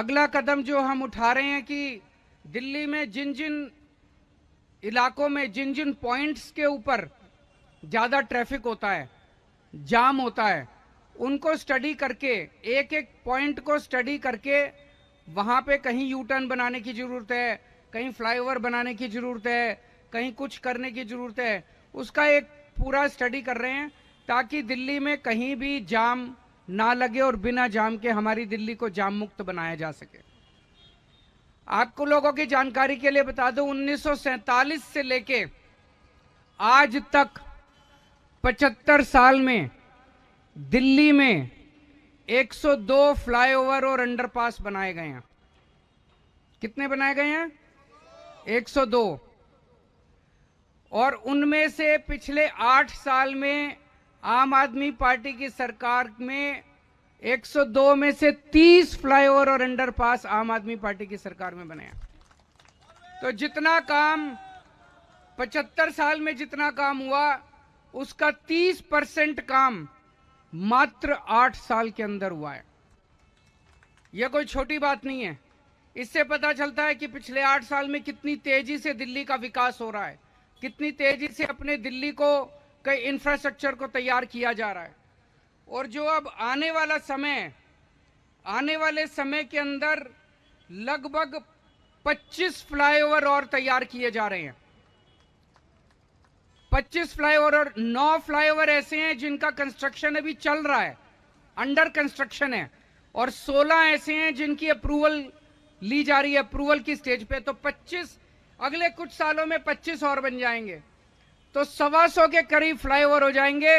अगला कदम जो हम उठा रहे हैं कि दिल्ली में जिन जिन इलाकों में जिन जिन पॉइंट्स के ऊपर ज़्यादा ट्रैफिक होता है जाम होता है उनको स्टडी करके एक एक पॉइंट को स्टडी करके वहाँ पे कहीं यू टर्न बनाने की ज़रूरत है कहीं फ्लाईओवर बनाने की ज़रूरत है कहीं कुछ करने की ज़रूरत है उसका एक पूरा स्टडी कर रहे हैं ताकि दिल्ली में कहीं भी जाम ना लगे और बिना जाम के हमारी दिल्ली को जाम मुक्त बनाया जा सके आपको लोगों की जानकारी के लिए बता दूं उन्नीस से लेके आज तक 75 साल में दिल्ली में 102 फ्लाईओवर और अंडरपास बनाए गए हैं कितने बनाए गए हैं 102 और उनमें से पिछले आठ साल में आम आदमी पार्टी की सरकार में 102 में से 30 फ्लाईओवर और अंडरपास आम आदमी पार्टी की सरकार में बनाया तो जितना काम 75 साल में जितना काम हुआ उसका 30 परसेंट काम मात्र आठ साल के अंदर हुआ है यह कोई छोटी बात नहीं है इससे पता चलता है कि पिछले आठ साल में कितनी तेजी से दिल्ली का विकास हो रहा है कितनी तेजी से अपने दिल्ली को कई इंफ्रास्ट्रक्चर को तैयार किया जा रहा है और जो अब आने वाला समय आने वाले समय के अंदर लगभग 25 फ्लाईओवर और तैयार किए जा रहे हैं 25 फ्लाईओवर और 9 फ्लाईओवर ऐसे हैं जिनका कंस्ट्रक्शन अभी चल रहा है अंडर कंस्ट्रक्शन है और 16 ऐसे हैं जिनकी अप्रूवल ली जा रही है अप्रूवल की स्टेज पे तो 25 अगले कुछ सालों में 25 और बन जाएंगे तो सवा सौ के करीब फ्लाईओवर हो जाएंगे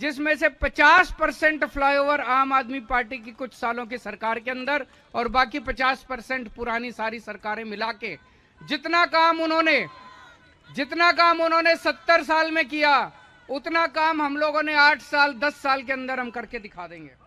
जिसमें से 50 परसेंट फ्लाईओवर आम आदमी पार्टी की कुछ सालों की सरकार के अंदर और बाकी 50 परसेंट पुरानी सारी सरकारें मिला के जितना काम उन्होंने जितना काम उन्होंने 70 साल में किया उतना काम हम लोगों ने 8 साल 10 साल के अंदर हम करके दिखा देंगे